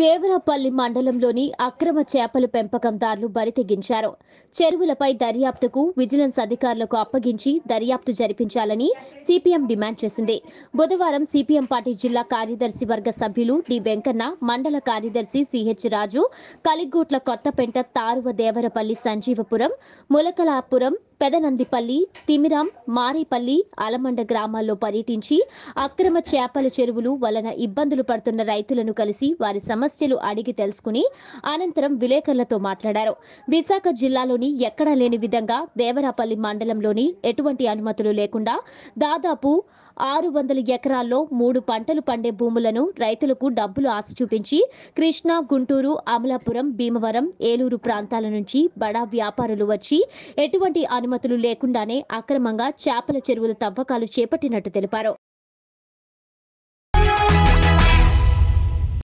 దేవరాపల్లి మండలంలోని అక్రమ చేపల పెంపకందారులు బరితెగించారు చెరువులపై దర్యాప్తుకు విజిలెన్స్ అధికారులకు అప్పగించి దర్యాప్తు జరిపించాలని సిపిఎం డిమాండ్ చేసింది బుధవారం సిపిఎం పార్టీ జిల్లా కార్యదర్శి వర్గ సభ్యులు డి వెంకన్న మండల కార్యదర్శి సిహెచ్ రాజు కలిగోట్ల కొత్తపెంట తారువ దేవరపల్లి సంజీవపురం ములకలాపురం పెదనందిపల్లి తిమిరం మారేపల్లి అలమండ గ్రామాల్లో పర్యటించి అక్రమ చేపల చెరువులు వలన ఇబ్బందులు పడుతున్న రైతులను కలిసి వారి సమస్యలు అడిగి తెలుసుకుని అనంతరం విలేకరులతో మాట్లాడారు విశాఖ జిల్లాలోని ఎక్కడా లేని విధంగా దేవరాపల్లి మండలంలోని ఎటువంటి అనుమతులు లేకుండా దాదాపు ఆరు వందల ఎకరాల్లో మూడు పంటలు పండే భూములను రైతులకు డబ్బులు ఆశ చూపించి కృష్ణా గుంటూరు అమలాపురం భీమవరం ఏలూరు ప్రాంతాల నుంచి బడా వ్యాపారులు వచ్చి ఎటువంటి అనుమతి అనుమతులు లేకుండానే అక్రమంగా చేపల చెరువుల తవ్వకాలు చేపట్టినట్టు తెలిపారు